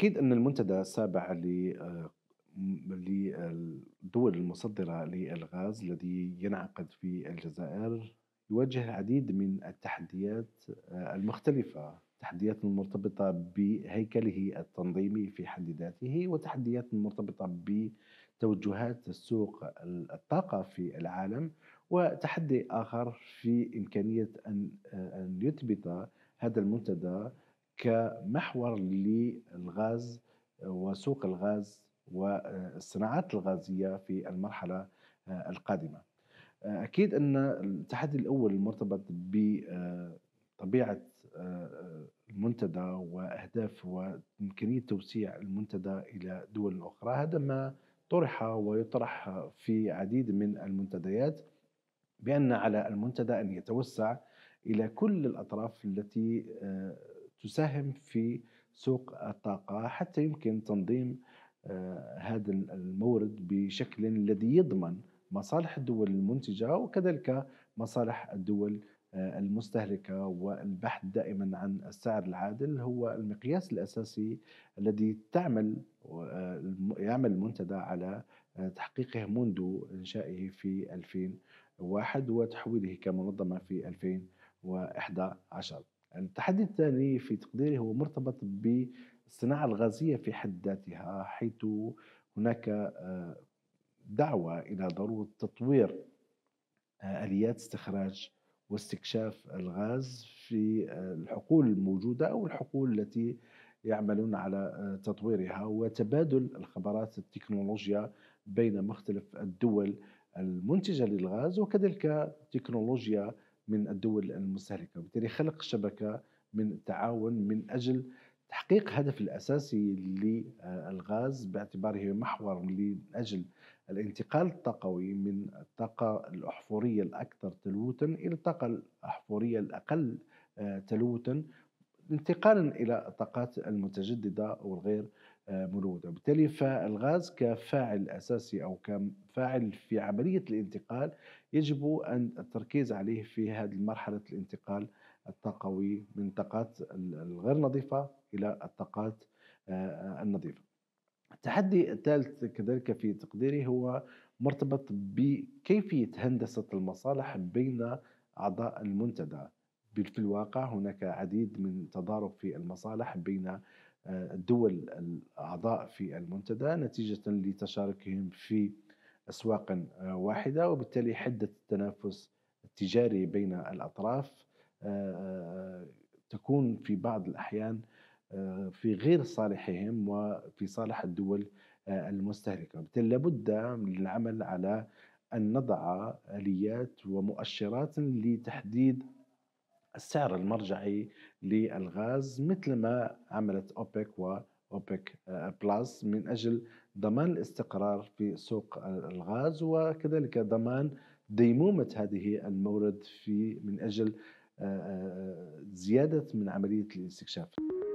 اكيد ان المنتدى السابع آه، للدول المصدره للغاز الذي ينعقد في الجزائر يواجه العديد من التحديات آه، المختلفه تحديات مرتبطه بهيكله التنظيمي في حد ذاته وتحديات مرتبطه بتوجهات سوق الطاقه في العالم وتحدي اخر في امكانيه ان آه، ان يثبت هذا المنتدى كمحور للغاز وسوق الغاز والصناعات الغازية في المرحلة آه، القادمة آه، أكيد أن التحدي الأول المرتبط بطبيعة آه، المنتدى وأهداف وإمكانية توسيع المنتدى إلى دول أخرى هذا ما طرح ويطرح في عديد من المنتديات بأن على المنتدى أن يتوسع إلى كل الأطراف التي تساهم في سوق الطاقة حتى يمكن تنظيم آه، هذا المورد بشكل الذي يضمن مصالح الدول المنتجة وكذلك مصالح الدول آه، المستهلكة والبحث دائما عن السعر العادل هو المقياس الأساسي الذي تعمل آه، يعمل المنتدى على تحقيقه منذ إنشائه في 2001 وتحويله كمنظمة في 2011 التحدي الثاني في تقديري هو مرتبط بالصناعة الغازية في حد ذاتها حيث هناك آه، دعوة إلى ضرورة تطوير آه، آليات استخراج واستكشاف الغاز في آه، الحقول الموجودة أو الحقول التي يعملون على تطويرها وتبادل الخبرات التكنولوجيا بين مختلف الدول المنتجة للغاز وكذلك تكنولوجيا من الدول المستهلكة وبالتالي خلق شبكة من التعاون من أجل تحقيق الهدف الأساسي للغاز باعتباره محور من أجل الانتقال الطاقوي من الطاقة الأحفورية الأكثر تلوثا إلى الطاقة الأحفورية الأقل آه، تلوثا انتقالا الى الطاقات المتجدده والغير آه، ملوثة بالتالي فالغاز كفاعل اساسي او كفاعل في عمليه الانتقال يجب ان التركيز عليه في هذه المرحلة الانتقال الطاقوي من الطاقات الغير نظيفه الى الطاقات آه، آه، النظيفه التحدي الثالث كذلك في تقديري هو مرتبط بكيفيه هندسه المصالح بين اعضاء المنتدى في الواقع هناك عديد من تضارب في المصالح بين آه، الدول الأعضاء في المنتدى نتيجة لتشاركهم في أسواق آه، واحدة وبالتالي حدة التنافس التجاري بين الأطراف آه، تكون في بعض الأحيان في غير صالحهم وفي صالح الدول المستهلكة وبالتالي لابد من العمل على أن نضع آليات ومؤشرات لتحديد السعر المرجعي للغاز مثل ما عملت أوبك وأوبك آه، بلس من أجل ضمان الاستقرار في سوق الغاز وكذلك ضمان ديمومة هذه المورد في من أجل آه، آه، زيادة من عملية الاستكشاف